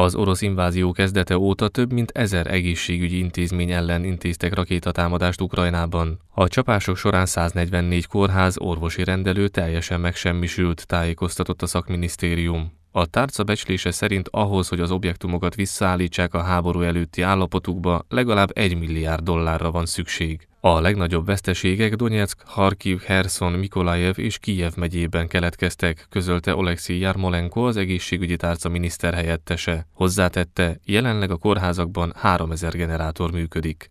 Az orosz invázió kezdete óta több mint ezer egészségügyi intézmény ellen intéztek rakétatámadást Ukrajnában. A csapások során 144 kórház orvosi rendelő teljesen megsemmisült, tájékoztatott a szakminisztérium. A tárca becslése szerint ahhoz, hogy az objektumokat visszaállítsák a háború előtti állapotukba, legalább 1 milliárd dollárra van szükség. A legnagyobb veszteségek Donetsk, Harkiv, Herson, Mikolajev és Kijev megyében keletkeztek, közölte Oleksij Jarmolenko az egészségügyi tárca helyettese. Hozzátette, jelenleg a kórházakban 3000 generátor működik.